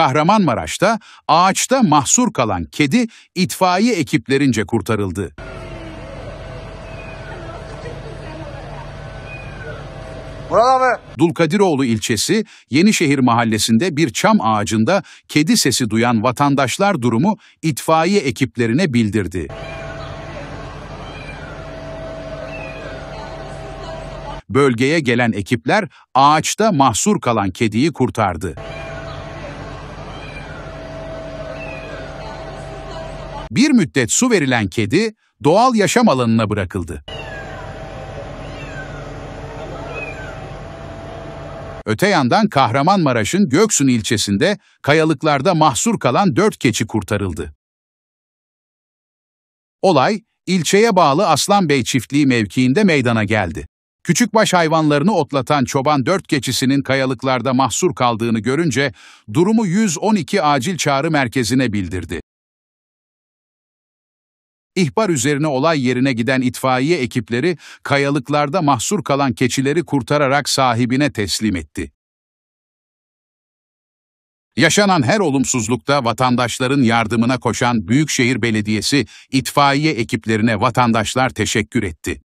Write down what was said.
Kahramanmaraş'ta ağaçta mahsur kalan kedi itfaiye ekiplerince kurtarıldı. Murat abi. Dulkadiroğlu ilçesi Yenişehir mahallesinde bir çam ağacında kedi sesi duyan vatandaşlar durumu itfaiye ekiplerine bildirdi. Bölgeye gelen ekipler ağaçta mahsur kalan kediyi kurtardı. Bir müddet su verilen kedi doğal yaşam alanına bırakıldı. Öte yandan Kahramanmaraş'ın Göksun ilçesinde kayalıklarda mahsur kalan dört keçi kurtarıldı. Olay, ilçeye bağlı Aslanbey çiftliği mevkiinde meydana geldi. Küçükbaş hayvanlarını otlatan çoban dört keçisinin kayalıklarda mahsur kaldığını görünce durumu 112 acil çağrı merkezine bildirdi. İhbar üzerine olay yerine giden itfaiye ekipleri kayalıklarda mahsur kalan keçileri kurtararak sahibine teslim etti. Yaşanan her olumsuzlukta vatandaşların yardımına koşan Büyükşehir Belediyesi itfaiye ekiplerine vatandaşlar teşekkür etti.